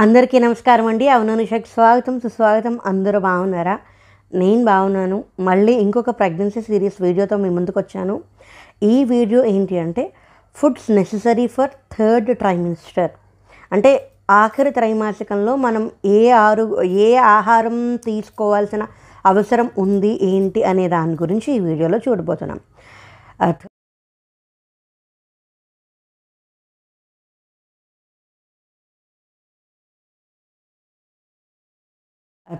అందరికీ నమస్కారం అండి అవుననుషకి స్వాగతం సుస్వాగతం అందరూ బాగున్నారా నేను బాగున్నాను మళ్ళీ ఇంకొక ప్రెగ్నెన్సీ సిరీస్ వీడియోతో మీ ముందుకు వచ్చాను ఈ వీడియో ఏంటి అంటే foods necessary for third trimester అంటే ఆఖరి త్రైమాసికంలో మనం ఏ ఆరు ఏ ఆహారం తీసుకోవాల్సిన అవసరం ఉంది ఏంటి అనే దాని గురించి ఈ వీడియోలో చూడబోతున్నాం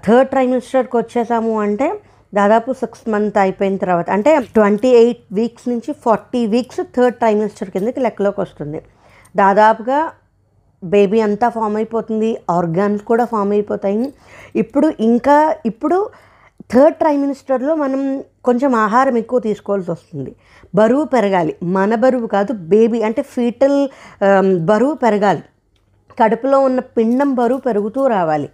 థర్డ్ ట్రైమిస్టర్కి వచ్చేసాము అంటే దాదాపు సిక్స్ మంత్ అయిపోయిన తర్వాత అంటే ట్వంటీ ఎయిట్ వీక్స్ నుంచి ఫార్టీ వీక్స్ థర్డ్ ట్రైమిస్టర్ కిందకి లెక్కలోకి వస్తుంది దాదాపుగా బేబీ అంతా ఫామ్ అయిపోతుంది ఆర్గాన్స్ కూడా ఫామ్ అయిపోతాయి ఇప్పుడు ఇంకా ఇప్పుడు థర్డ్ ట్రైమినిస్టర్లో మనం కొంచెం ఆహారం ఎక్కువ తీసుకోవాల్సి వస్తుంది బరువు పెరగాలి మన బరువు కాదు బేబీ అంటే ఫీటల్ um, బరువు పెరగాలి కడుపులో ఉన్న పిండం బరువు పెరుగుతూ రావాలి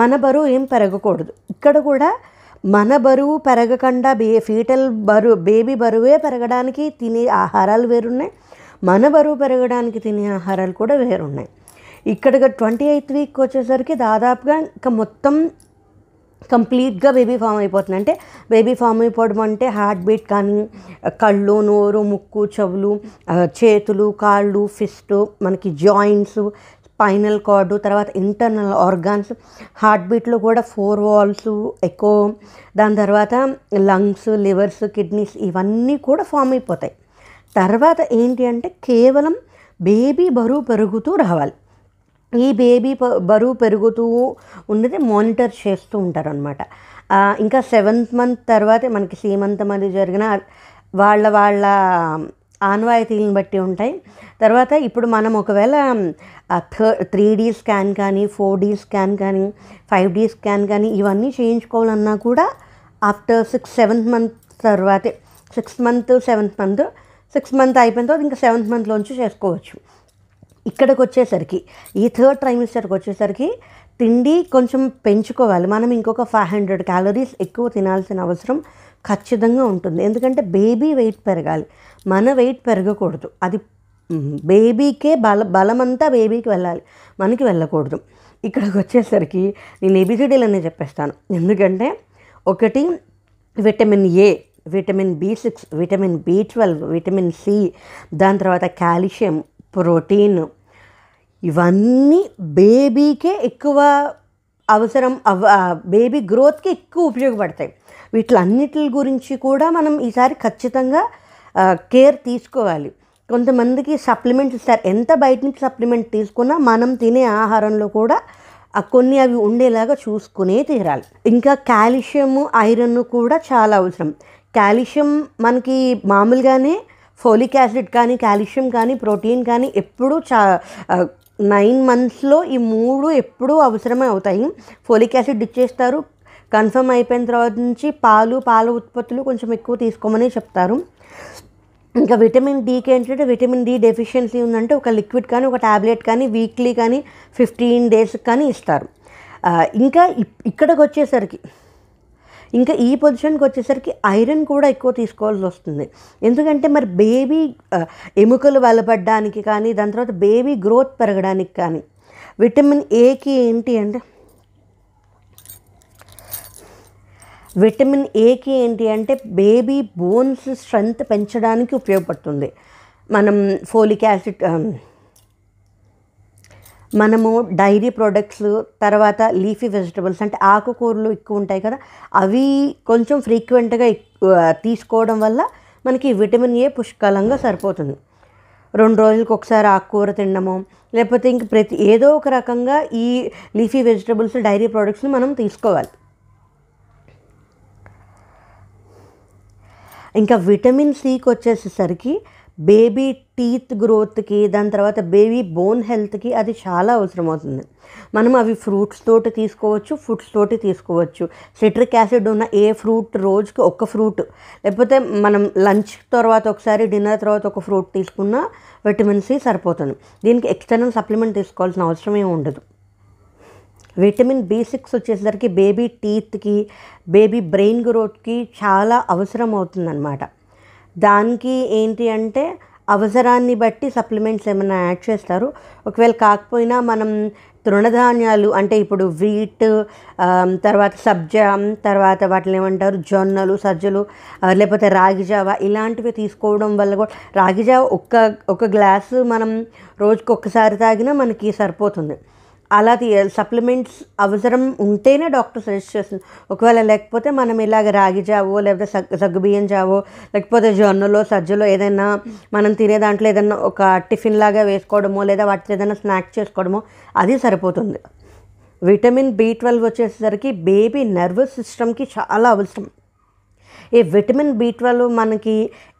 మన బరువు ఏం పెరగకూడదు ఇక్కడ కూడా మన బరువు పెరగకుండా బే ఫీటల్ బరువు బేబీ బరువే పెరగడానికి తినే ఆహారాలు వేరున్నాయి మన బరువు పెరగడానికి తినే ఆహారాలు కూడా వేరున్నాయి ఇక్కడ ట్వంటీ ఎయిత్ వీక్ వచ్చేసరికి దాదాపుగా ఇంకా మొత్తం కంప్లీట్గా బేబీ ఫామ్ అయిపోతుంది అంటే బేబీ ఫామ్ అయిపోవడం అంటే హార్ట్ బీట్ కానీ కళ్ళు నోరు ముక్కు చెవులు చేతులు కాళ్ళు ఫిస్టు మనకి జాయింట్స్ స్పైనల్ కార్డు తర్వాత ఇంటర్నల్ ఆర్గాన్స్ హార్ట్ బీట్లో కూడా ఫోర్ వాల్స్ ఎక్కువ దాని తర్వాత లంగ్స్ లివర్స్ కిడ్నీస్ ఇవన్నీ కూడా ఫామ్ అయిపోతాయి తర్వాత ఏంటి అంటే కేవలం బేబీ బరువు పెరుగుతూ రావాలి ఈ బేబీ బరువు పెరుగుతూ ఉన్నది మానిటర్ చేస్తూ ఉంటారనమాట ఇంకా సెవెంత్ మంత్ తర్వాతే మనకి సీమంతం అది జరిగిన వాళ్ళ వాళ్ళ ఆన్వాయితీలను బట్టి ఉంటాయి తర్వాత ఇప్పుడు మనం ఒకవేళ త్రీ డీ స్కాన్ కానీ ఫోర్ డీ స్కాన్ కానీ ఫైవ్ డీ స్కాన్ కానీ ఇవన్నీ చేయించుకోవాలన్నా కూడా ఆఫ్టర్ సిక్స్ సెవెంత్ మంత్ తర్వాతే sixth month seventh month six month అయిపోయిన తర్వాత ఇంకా సెవెంత్ మంత్లోంచి చేసుకోవచ్చు ఇక్కడికి వచ్చేసరికి ఈ థర్డ్ ట్రైమిస్టర్కి వచ్చేసరికి తిండి కొంచెం పెంచుకోవాలి మనం ఇంకొక ఫైవ్ హండ్రెడ్ క్యాలరీస్ ఎక్కువ తినాల్సిన అవసరం ఖచ్చితంగా ఉంటుంది ఎందుకంటే బేబీ వెయిట్ పెరగాలి మన వెయిట్ పెరగకూడదు అది బేబీకే బల బలమంతా బేబీకి వెళ్ళాలి మనకి వెళ్ళకూడదు ఇక్కడికి వచ్చేసరికి నేను ఏబిసిడీలు అనే చెప్పేస్తాను ఎందుకంటే ఒకటి vitamin A vitamin B six vitamin B twelve vitamin C దాని తర్వాత కాల్షియం ప్రోటీన్ ఇవన్నీ బేబీకే ఎక్కువ అవసరం అవ బేబీ గ్రోత్కి ఎక్కువ ఉపయోగపడతాయి వీటిలన్నిటి గురించి కూడా మనం ఈసారి ఖచ్చితంగా కేర్ తీసుకోవాలి కొంతమందికి సప్లిమెంట్ ఇస్తారు ఎంత బయట నుంచి సప్లిమెంట్ తీసుకున్నా మనం తినే ఆహారంలో కూడా కొన్ని అవి ఉండేలాగా చూసుకునే తీరాలి ఇంకా కాల్షియము ఐరన్ కూడా చాలా అవసరం కాల్షియం మనకి మామూలుగానే ఫోలిక్ యాసిడ్ కానీ కాల్షియం కానీ ప్రోటీన్ కానీ ఎప్పుడూ చా నైన్ మంత్స్లో ఈ మూడు ఎప్పుడూ అవసరమే అవుతాయి ఫోలిక్ యాసిడ్ ఇచ్చేస్తారు కన్ఫర్మ్ అయిపోయిన తర్వాత నుంచి పాలు పాల ఉత్పత్తులు కొంచెం ఎక్కువ తీసుకోమని చెప్తారు ఇంకా విటమిన్ డికి ఏంటంటే విటమిన్ డి డెఫిషియన్సీ ఉందంటే ఒక లిక్విడ్ కానీ ఒక ట్యాబ్లెట్ కానీ వీక్లీ కానీ ఫిఫ్టీన్ డేస్కి కానీ ఇస్తారు ఇంకా ఇక్కడికి వచ్చేసరికి ఇంకా ఈ పొజిషన్కి వచ్చేసరికి ఐరన్ కూడా ఎక్కువ తీసుకోవాల్సి వస్తుంది ఎందుకంటే మరి బేబీ ఎముకలు వెలబడడానికి కానీ దాని తర్వాత బేబీ గ్రోత్ పెరగడానికి కానీ విటమిన్ ఏకి ఏంటి అంటే విటమిన్ ఏకి ఏంటి అంటే బేబీ బోన్స్ స్ట్రెంగ్త్ పెంచడానికి ఉపయోగపడుతుంది మనం ఫోలిక్ యాసిడ్ మనము డైరీ ప్రోడక్ట్స్ తర్వాత లీఫీ వెజిటబుల్స్ అంటే ఆకుకూరలు ఎక్కువ ఉంటాయి కదా అవి కొంచెం ఫ్రీక్వెంట్గా తీసుకోవడం వల్ల మనకి విటమిన్ ఏ పుష్కలంగా సరిపోతుంది రెండు రోజులకు ఒకసారి ఆకుకూర తినడము లేకపోతే ఇంక ప్రతి ఏదో ఒక రకంగా ఈ లీఫీ వెజిటబుల్స్ డైరీ ప్రోడక్ట్స్ని మనం తీసుకోవాలి ఇంకా విటమిన్ సికి వచ్చేసేసరికి బేబీ టీత్ గ్రోత్కి దాని తర్వాత బేబీ బోన్ హెల్త్కి అది చాలా అవసరం అవుతుంది మనం అవి ఫ్రూట్స్ తోటి తీసుకోవచ్చు ఫుడ్స్ తోటి తీసుకోవచ్చు సిట్రిక్ యాసిడ్ ఉన్న ఏ ఫ్రూట్ రోజుకి ఒక ఫ్రూట్ లేకపోతే మనం లంచ్ తర్వాత ఒకసారి డిన్నర్ తర్వాత ఒక ఫ్రూట్ తీసుకున్న విటమిన్ సి సరిపోతుంది దీనికి ఎక్స్టర్నల్ సప్లిమెంట్ తీసుకోవాల్సిన అవసరం ఏమి ఉండదు విటమిన్ బి సిక్స్ వచ్చేసరికి బేబీ టీత్కి బేబీ బ్రెయిన్ గ్రోత్కి చాలా అవసరం అవుతుందన్నమాట దానికి ఏంటి అంటే అవసరాన్ని బట్టి సప్లిమెంట్స్ ఏమైనా యాడ్ చేస్తారు ఒకవేళ కాకపోయినా మనం తృణధాన్యాలు అంటే ఇప్పుడు వీట్ తర్వాత సబ్జా తర్వాత వాటిని ఏమంటారు జొన్నలు సజ్జలు లేకపోతే రాగి జావ ఇలాంటివి తీసుకోవడం వల్ల కూడా రాగి జావ ఒక్క ఒక గ్లాసు మనం రోజుకొకసారి తాగినా మనకి సరిపోతుంది అలా తీయాలి సప్లిమెంట్స్ అవసరం ఉంటేనే డాక్టర్ సజెస్ట్ చేస్తుంది ఒకవేళ లేకపోతే మనం ఇలాగ రాగి జావో లేకపోతే సగ్ సగ్గుబియ్యం జావో లేకపోతే జొన్నలో సజ్జలో ఏదైనా మనం తినే దాంట్లో ఏదైనా ఒక టిఫిన్ లాగా వేసుకోవడమో లేదా వాటితో ఏదైనా స్నాక్ చేసుకోవడమో అది సరిపోతుంది విటమిన్ బి ట్వెల్వ్ వచ్చేసరికి బేబీ నర్వస్ సిస్టమ్కి చాలా అవసరం ఈ విటమిన్ బి ట్వెల్వ్ మనకి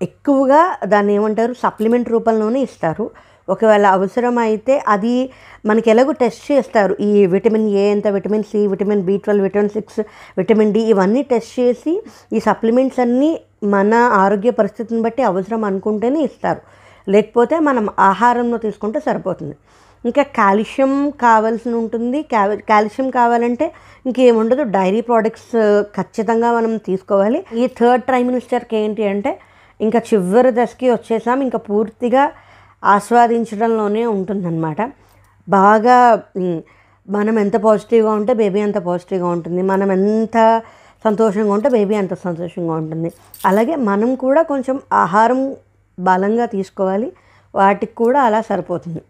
ఎక్కువగా దాన్ని ఏమంటారు సప్లిమెంట్ రూపంలోనే ఇస్తారు ఒకవేళ అవసరమైతే అది మనకి ఎలాగో టెస్ట్ చేస్తారు ఈ విటమిన్ ఏ ఎంత vitamin C vitamin B twelve vitamin six vitamin D ఇవన్నీ టెస్ట్ చేసి ఈ సప్లిమెంట్స్ అన్నీ మన ఆరోగ్య పరిస్థితిని బట్టి అవసరం అనుకుంటేనే ఇస్తారు లేకపోతే మనం ఆహారంలో తీసుకుంటే సరిపోతుంది ఇంకా కాల్షియం కావాల్సి ఉంటుంది క్యా కాల్షియం కావాలంటే ఇంకేముండదు డైరీ ప్రోడక్ట్స్ ఖచ్చితంగా మనం తీసుకోవాలి ఈ థర్డ్ ట్రైమినిస్టర్కి ఏంటి అంటే ఇంకా చివరి దశకి వచ్చేసాం ఇంకా పూర్తిగా ఆస్వాదించడంలోనే ఉంటుందన్నమాట బాగా మనం ఎంత పాజిటివ్గా ఉంటే బేబీ అంత పాజిటివ్గా ఉంటుంది మనం ఎంత సంతోషంగా ఉంటే బేబీ అంత సంతోషంగా ఉంటుంది అలాగే మనం కూడా కొంచెం ఆహారం బలంగా తీసుకోవాలి వాటికి కూడా అలా సరిపోతుంది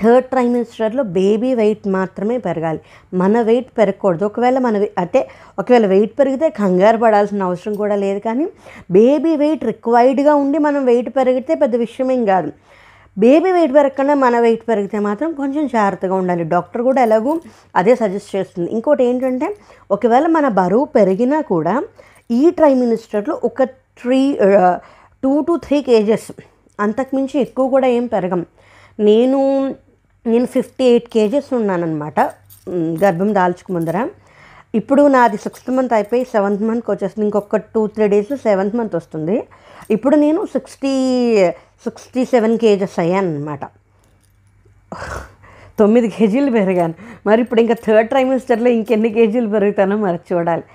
థర్డ్ ట్రైమిస్టర్లో బేబీ వెయిట్ మాత్రమే పెరగాలి మన వెయిట్ పెరగకూడదు ఒకవేళ మన అంటే ఒకవేళ వెయిట్ పెరిగితే కంగారు పడాల్సిన అవసరం కూడా లేదు కానీ బేబీ వెయిట్ రిక్వైర్డ్గా ఉండి మనం వెయిట్ పెరిగితే పెద్ద విషయం ఏం కాదు బేబీ వెయిట్ పెరగకుండా మన వెయిట్ పెరిగితే మాత్రం కొంచెం జాగ్రత్తగా ఉండాలి డాక్టర్ కూడా ఎలాగూ అదే సజెస్ట్ చేస్తుంది ఇంకోటి ఏంటంటే ఒకవేళ మన బరువు పెరిగినా కూడా ఈ ట్రై మినిస్టర్లో ఒక three two to three KGs అంతకుమించి ఎక్కువ కూడా ఏం పెరగం నేను నేను ఫిఫ్టీ ఎయిట్ కేజెస్ ఉన్నానమాట గర్భం దాల్చుకు ముందర ఇప్పుడు నాది సిక్స్త్ మంత్ అయిపోయి సెవెంత్ మంత్కి వచ్చేస్తుంది ఇంకొక two three days seventh month వస్తుంది ఇప్పుడు నేను సిక్స్టీ సిక్స్టీ సెవెన్ కేజెస్ అయ్యాను అనమాట తొమ్మిది కేజీలు పెరిగాను మరి ఇప్పుడు ఇంకా థర్డ్ ట్రైమిస్టర్లో ఇంకెన్ని కేజీలు పెరుగుతానో మరి చూడాలి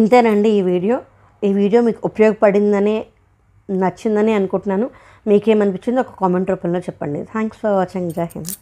ఇంతేనండి ఈ వీడియో ఈ వీడియో మీకు ఉపయోగపడిందనే నచ్చిందని అనుకుంటున్నాను మీకేమనిపించిందో ఒక కామెంట్ రూపంలో చెప్పండి థ్యాంక్స్ ఫర్ వాచింగ్ జాహింద్